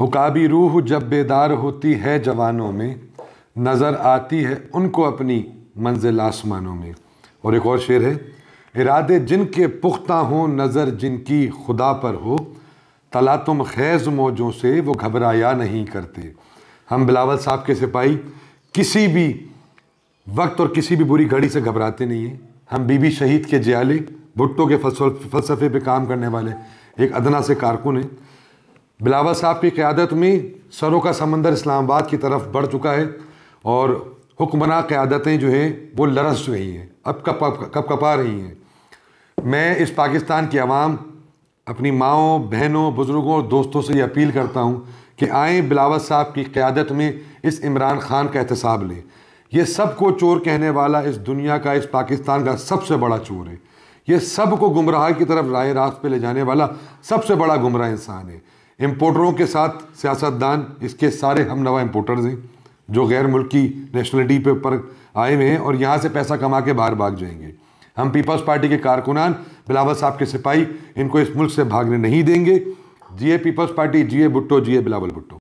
Huckabee रूह जब बेदार होती है जवानों में नज़र आती है उनको अपनी मंजिल आसमानों में और एक और शेर है इरादे जिनके पुख्ता हों नज़र जिनकी खुदा पर हो तला तुम खैज़ मौजों से वो घबराया नहीं करते हम बिलावल साहब के सिपाही किसी भी वक्त और किसी भी बुरी घड़ी से घबराते नहीं हैं हम बीबी शहीद के जयाले भुट्टो के फलसफे पे काम करने वाले एक अदना से कारकुन हैं बिलावल साहब की क़्यादत में सरों का समंदर इस्लामाबाद की तरफ बढ़ चुका है और हुक्मरान क़्यादतें जो हैं वो लरस रही हैं अब कप कप कपा रही हैं मैं इस पाकिस्तान की आवाम अपनी माओ बहनों बुज़ुर्गों और दोस्तों से ये अपील करता हूँ कि आए बिलावल साहब की क़्यादत में इस इमरान खान का एहतसाब लें सब सबको चोर कहने वाला इस दुनिया का इस पाकिस्तान का सबसे बड़ा चोर है ये सबको गुमराह की तरफ राय रास्त पर ले जाने वाला सबसे बड़ा गुमराह इंसान है इम्पोर्टरों के साथ सियासतदान इसके सारे हम नवा इम्पोर्टर्स हैं जो गैर मुल्की नेशनलिटी पे पर आए हुए हैं और यहाँ से पैसा कमा के बाहर भाग जाएंगे हम पीपल्स पार्टी के कारकुनान बिलावल साहब के सिपाही इनको इस मुल्क से भागने नहीं देंगे जिए पीपल्स पार्टी जिए भुट्टो जिए बिलावल भुट्टो